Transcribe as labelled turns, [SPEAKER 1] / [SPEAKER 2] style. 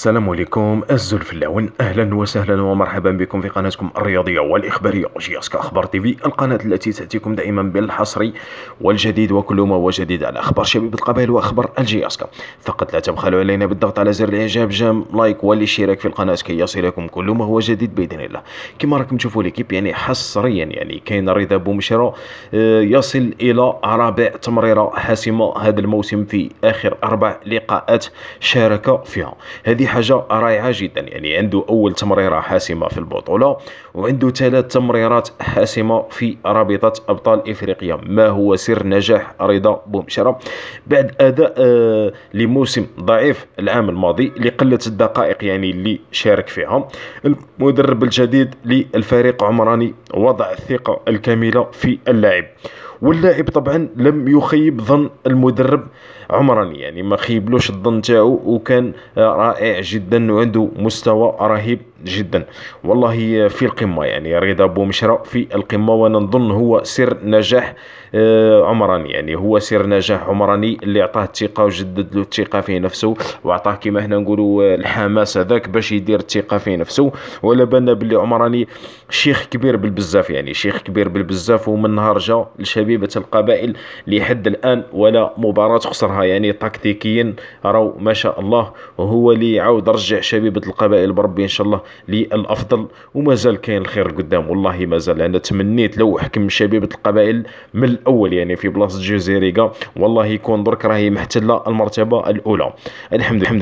[SPEAKER 1] السلام عليكم في اللون اهلا وسهلا ومرحبا بكم في قناتكم الرياضيه والاخباريه جياسكا اخبار تي في القناه التي تاتيكم دائما بالحصري والجديد وكل ما هو جديد على اخبار شبيبه القبائل واخبار الجياسكا فقط لا تبخلوا علينا بالضغط على زر الاعجاب جام لايك والاشتراك في القناه كي يصلكم كل ما هو جديد باذن الله كما راكم تشوفوا ليكيب يعني حصريا يعني كاين رضا بومشيره آه، يصل الى رابع تمريره حاسمه هذا الموسم في اخر اربع لقاءات شارك فيها هذه حاجه رائعه جدا يعني عنده اول تمريره حاسمه في البطوله وعنده ثلاث تمريرات حاسمه في رابطه ابطال افريقيا ما هو سر نجاح رضا بومشره بعد اداء آه لموسم ضعيف العام الماضي لقله الدقائق يعني اللي شارك فيها المدرب الجديد للفريق عمراني وضع الثقه الكامله في اللاعب واللاعب طبعا لم يخيب ظن المدرب عمراني يعني ما خيبلوش الظن تاعو وكان آه، رائع رائع جدا وعنده مستوى رهيب جدا والله في القمة يعني رضا مشرى في القمة وأنا نظن هو سر نجاح آه، عمراني يعني هو سر نجاح عمراني اللي عطاه الثقة وجدد له الثقة في نفسه وعطاه كما هنا نقولوا آه، الحماس هذاك باش يدير الثقة في نفسه ولا بالنا باللي عمراني شيخ كبير بالبزاف يعني شيخ كبير بالبزاف ومن نهار جا لشبيبة القبائل لحد الآن ولا مباراة خسرها يعني تكتيكيا راهو ما شاء الله وهو اللي يعاود رجع شبيبة القبائل بربي إن شاء الله للافضل ومازال كاين الخير قدام والله مازال انا تمنيت لو حكم شبيبه القبائل من الاول يعني في بلاصه جزيريكا والله يكون درك راهي محتله المرتبه الاولى الحمد لله